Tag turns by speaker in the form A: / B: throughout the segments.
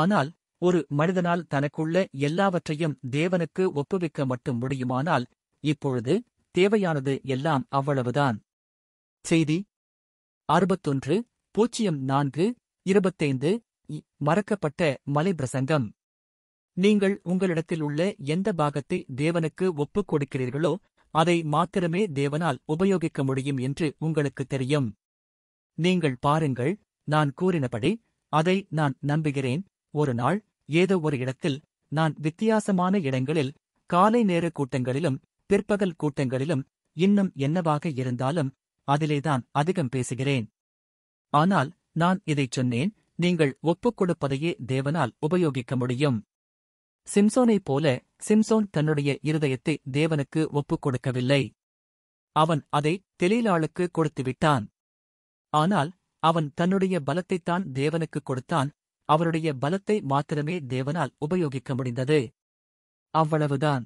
A: ஆனால் ஒரு மனிதனால் தனக்குள்ள எல்லாவற்றையும் தேவனுக்கு ஒப்புவிக்க மட்டும் முடியுமானால் இப்பொழுது தேவையானது எல்லாம் அவ்வளவுதான் செய்தி அறுபத்தொன்று பூஜ்ஜியம் நான்கு இருபத்தைந்து மறக்கப்பட்ட மலை பிரசங்கம் நீங்கள் உங்களிடத்தில் உள்ள எந்த பாகத்தை தேவனுக்கு ஒப்புக் கொடுக்கிறீர்களோ அதை மாத்திரமே தேவனால் உபயோகிக்க முடியும் என்று உங்களுக்கு தெரியும் நீங்கள் பாருங்கள் நான் கூறினபடி அதை நான் நம்புகிறேன் ஒரு நாள் ஏதோ ஒரு இடத்தில் நான் வித்தியாசமான இடங்களில் காலை நேர கூட்டங்களிலும் பிற்பகல் கூட்டங்களிலும் இன்னும் என்னவாக இருந்தாலும் அதிலேதான் அதிகம் பேசுகிறேன் ஆனால் நான் இதைச் சொன்னேன் நீங்கள் ஒப்புக் கொடுப்பதையே தேவனால் உபயோகிக்க முடியும் சிம்சோனைப் போல சிம்சோன் தன்னுடைய இருதயத்தை தேவனுக்கு ஒப்புக் கொடுக்கவில்லை அவன் அதை தெளிலாளுக்கு கொடுத்துவிட்டான் ஆனால் அவன் தன்னுடைய பலத்தைத்தான் தேவனுக்கு கொடுத்தான் அவருடைய பலத்தை மாத்திரமே தேவனால் உபயோகிக்க முடிந்தது அவ்வளவுதான்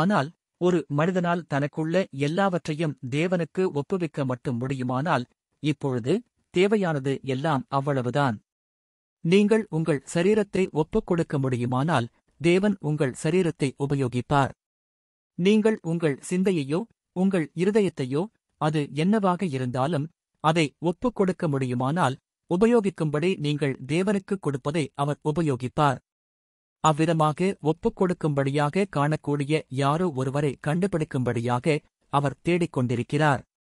A: ஆனால் ஒரு மனிதனால் தனக்குள்ள எல்லாவற்றையும் தேவனுக்கு ஒப்புவிக்க மட்டும் முடியுமானால் இப்பொழுது தேவையானது எல்லாம் அவ்வளவுதான் நீங்கள் உங்கள் சரீரத்தை ஒப்புக் கொடுக்க முடியுமானால் தேவன் உங்கள் சரீரத்தை உபயோகிப்பார் நீங்கள் உங்கள் சிந்தையையோ உங்கள் இருதயத்தையோ அது என்னவாக இருந்தாலும் அதை ஒப்புக் கொடுக்க முடியுமானால் உபயோகிக்கும்படி நீங்கள் தேவனுக்கு கொடுப்பதை அவர் உபயோகிப்பார் அவ்விதமாக ஒப்புக் கொடுக்கும்படியாக காணக்கூடிய யாரோ ஒருவரை கண்டுபிடிக்கும்படியாக அவர் தேடிக் கொண்டிருக்கிறார்